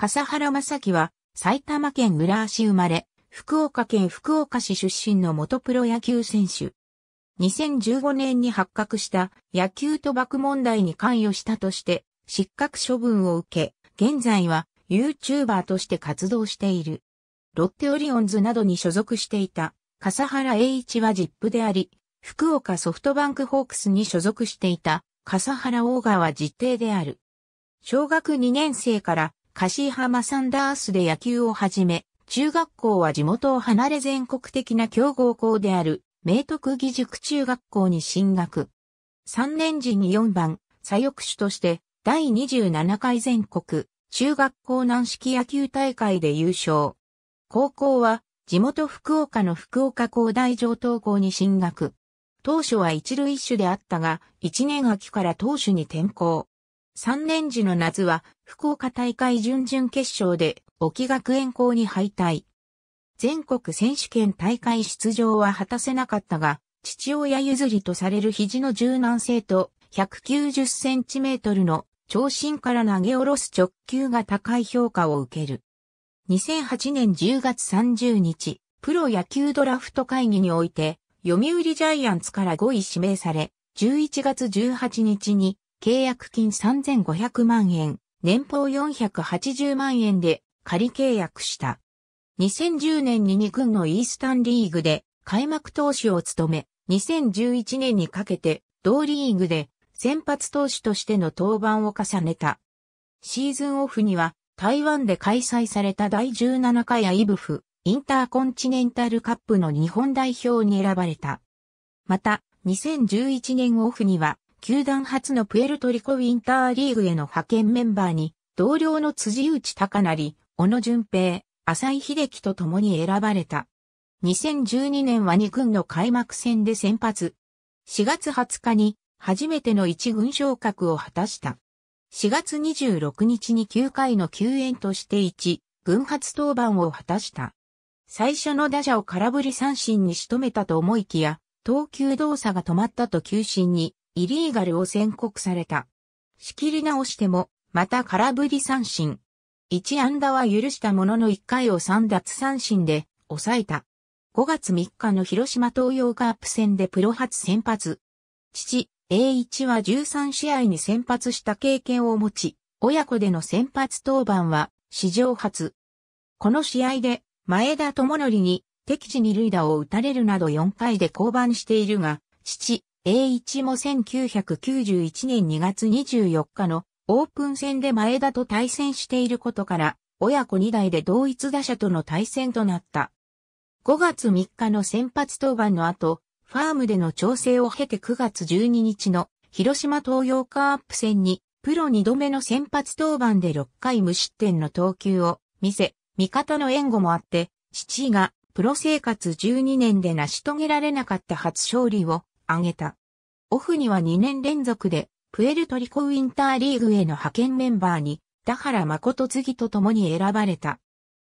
笠原正樹は埼玉県浦和市生まれ、福岡県福岡市出身の元プロ野球選手。2015年に発覚した野球賭博問題に関与したとして失格処分を受け、現在は YouTuber として活動している。ロッテオリオンズなどに所属していた笠原栄一はジップであり、福岡ソフトバンクホークスに所属していた笠原大川は実定である。小学2年生からカシハマサンダースで野球をはじめ、中学校は地元を離れ全国的な強豪校である、明徳義塾中学校に進学。3年時に4番、左翼手として、第27回全国、中学校軟式野球大会で優勝。高校は、地元福岡の福岡工大上等校に進学。当初は一塁手であったが、1年秋から投手に転校。3年時の夏は福岡大会準々決勝で沖学園校に敗退。全国選手権大会出場は果たせなかったが、父親譲りとされる肘の柔軟性と190センチメートルの長身から投げ下ろす直球が高い評価を受ける。2008年10月30日、プロ野球ドラフト会議において、読売ジャイアンツから5位指名され、11月18日に契約金3500万円、年俸480万円で仮契約した。2010年に2軍のイースタンリーグで開幕投手を務め、2011年にかけて同リーグで先発投手としての登板を重ねた。シーズンオフには台湾で開催された第17回アイブフインターコンチネンタルカップの日本代表に選ばれた。また、2011年オフには球団初のプエルトリコウィンターリーグへの派遣メンバーに、同僚の辻内隆成、小野淳平、浅井秀樹と共に選ばれた。2012年は2軍の開幕戦で先発。4月20日に初めての1軍昇格を果たした。4月26日に9回の救援として1、軍初登板を果たした。最初の打者を空振り三振に仕留めたと思いきや、投球動作が止まったと球審にイリーガルを宣告された。仕切り直しても、また空振り三振。1安打は許したものの1回を3奪三振で抑えた。5月3日の広島東洋カープ戦でプロ初先発。父、栄一は13試合に先発した経験を持ち、親子での先発登板は史上初。この試合で前田智則に敵地に塁打を打たれるなど4回で降板しているが、父、栄一も1991年2月24日のオープン戦で前田と対戦していることから、親子2代で同一打者との対戦となった。5月3日の先発登板の後、ファームでの調整を経て9月12日の広島東洋カープ戦にプロ2度目の先発登板で6回無失点の投球を見せ、味方の援護もあって、父がプロ生活12年で成し遂げられなかった初勝利を挙げた。オフには2年連続で、プエルトリコウインターリーグへの派遣メンバーに、田原誠次と共に選ばれた。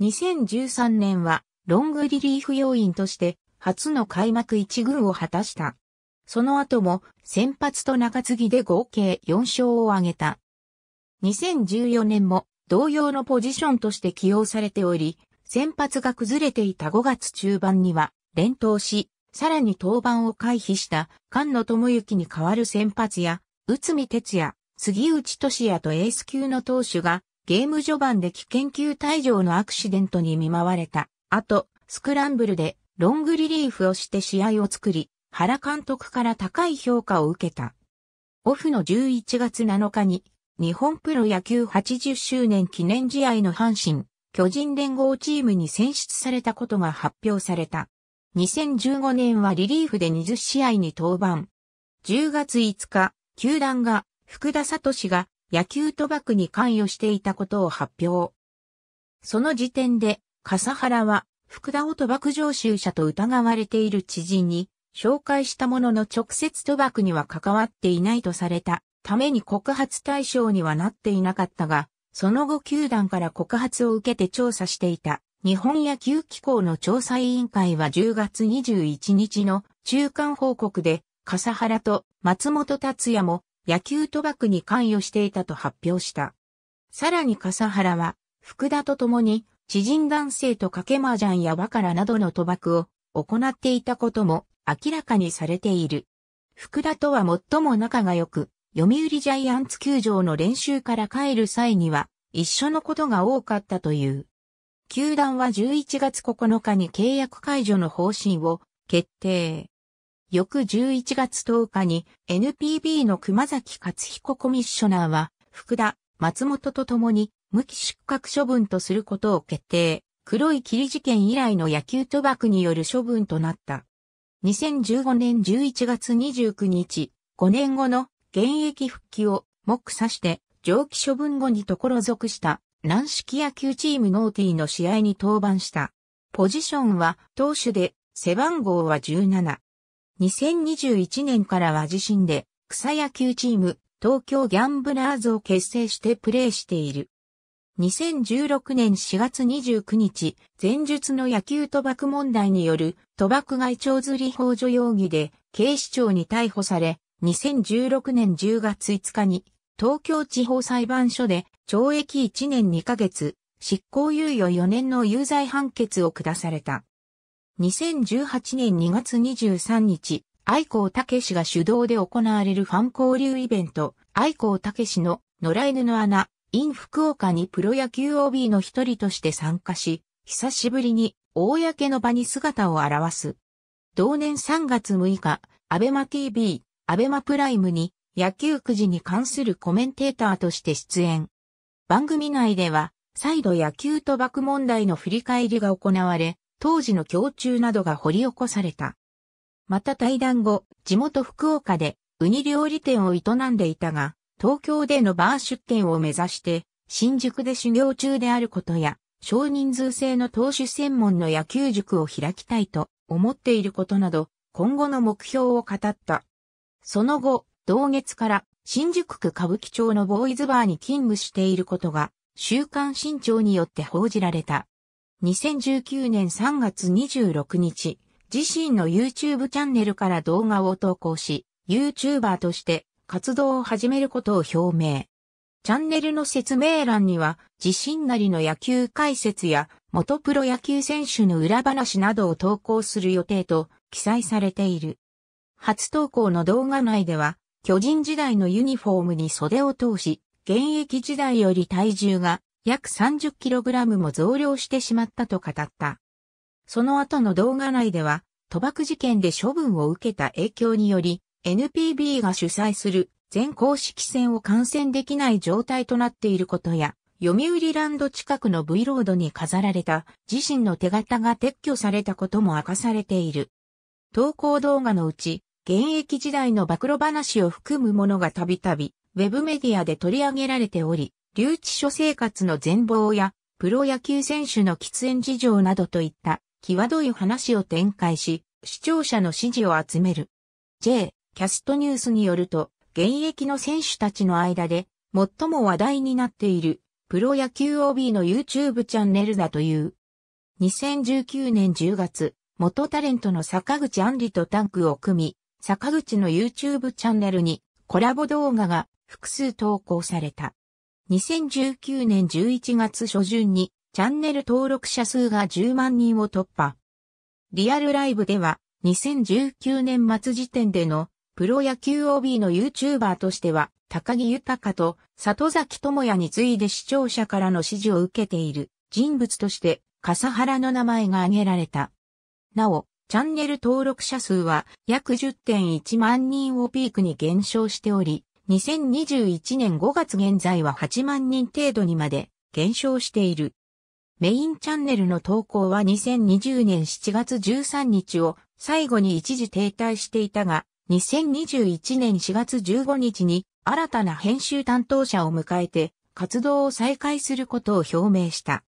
2013年は、ロングリリーフ要員として、初の開幕1軍を果たした。その後も、先発と中継ぎで合計4勝を挙げた。2014年も、同様のポジションとして起用されており、先発が崩れていた5月中盤には、連投し、さらに登板を回避した菅野智之に代わる先発や、内海哲也、杉内俊也とエース級の投手が、ゲーム序盤で危険球退場のアクシデントに見舞われた。あと、スクランブルでロングリリーフをして試合を作り、原監督から高い評価を受けた。オフの11月7日に、日本プロ野球80周年記念試合の阪神、巨人連合チームに選出されたことが発表された。2015年はリリーフで20試合に登板。10月5日、球団が福田聡が野球賭博に関与していたことを発表。その時点で、笠原は福田を賭博常習者と疑われている知人に紹介したものの直接賭博には関わっていないとされたために告発対象にはなっていなかったが、その後球団から告発を受けて調査していた日本野球機構の調査委員会は10月21日の中間報告で、笠原と松本達也も野球賭博に関与していたと発表した。さらに笠原は、福田と共に知人男性と掛け麻雀やバカラなどの賭博を行っていたことも明らかにされている。福田とは最も仲が良く、読売ジャイアンツ球場の練習から帰る際には一緒のことが多かったという。球団は11月9日に契約解除の方針を決定。翌11月10日に NPB の熊崎勝彦コミッショナーは福田、松本と共に無期失格処分とすることを決定。黒い霧事件以来の野球賭博による処分となった。2015年11月29日、5年後の現役復帰を目指して上記処分後に所属した軟式野球チームノーティーの試合に登板した。ポジションは投手で、背番号は17。2021年からは自身で草野球チーム東京ギャンブラーズを結成してプレーしている。2016年4月29日、前述の野球賭博問題による賭博外徴釣り法助容疑で警視庁に逮捕され、2016年10月5日に東京地方裁判所で懲役1年2ヶ月、執行猶予4年の有罪判決を下された。2018年2月23日、愛子武が主導で行われるファン交流イベント、愛子武の野良犬の穴、イン福岡にプロ野球 OB の一人として参加し、久しぶりに公の場に姿を現す。同年3月6日、アベマ TV、アベマプライムに野球くじに関するコメンテーターとして出演。番組内では、再度野球賭博問題の振り返りが行われ、当時の胸中などが掘り起こされた。また対談後、地元福岡でウニ料理店を営んでいたが、東京でのバー出店を目指して、新宿で修行中であることや、少人数制の投手専門の野球塾を開きたいと思っていることなど、今後の目標を語った。その後、同月から新宿区歌舞伎町のボーイズバーに勤務していることが、週刊新潮によって報じられた。2019年3月26日、自身の YouTube チャンネルから動画を投稿し、YouTuber として活動を始めることを表明。チャンネルの説明欄には、自身なりの野球解説や、元プロ野球選手の裏話などを投稿する予定と記載されている。初投稿の動画内では、巨人時代のユニフォームに袖を通し、現役時代より体重が約 30kg も増量してしまったと語った。その後の動画内では、賭博事件で処分を受けた影響により、NPB が主催する全公式戦を観戦できない状態となっていることや、読売ランド近くの V ロードに飾られた自身の手形が撤去されたことも明かされている。投稿動画のうち、現役時代の暴露話を含むものがたびたび、ウェブメディアで取り上げられており、留置所生活の全貌や、プロ野球選手の喫煙事情などといった、際どい話を展開し、視聴者の支持を集める。J、キャストニュースによると、現役の選手たちの間で、最も話題になっている、プロ野球 OB の YouTube チャンネルだという。2019年10月、元タレントの坂口安里とタンクを組み、坂口の YouTube チャンネルにコラボ動画が複数投稿された。2019年11月初旬にチャンネル登録者数が10万人を突破。リアルライブでは2019年末時点でのプロ野球 OB の YouTuber としては高木豊と里崎智也に次いで視聴者からの支持を受けている人物として笠原の名前が挙げられた。なお、チャンネル登録者数は約10.1万人をピークに減少しており、2021年5月現在は8万人程度にまで減少している。メインチャンネルの投稿は2020年7月13日を最後に一時停滞していたが、2021年4月15日に新たな編集担当者を迎えて活動を再開することを表明した。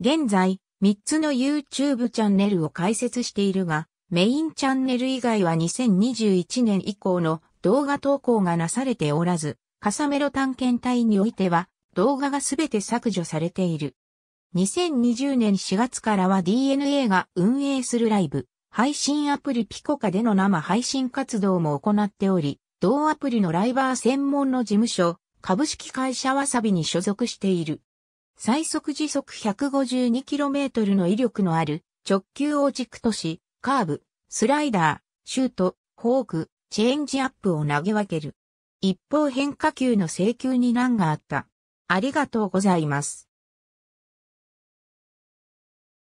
現在、3つの YouTube チャンネルを開設しているが、メインチャンネル以外は2021年以降の動画投稿がなされておらず、カサメロ探検隊においては動画がすべて削除されている。2020年4月からは DNA が運営するライブ、配信アプリピコカでの生配信活動も行っており、同アプリのライバー専門の事務所、株式会社わさびに所属している。最速時速 152km の威力のある直球を軸とし、カーブ、スライダー、シュート、フォーク、チェンジアップを投げ分ける。一方変化球の請求に難があった。ありがとうございます。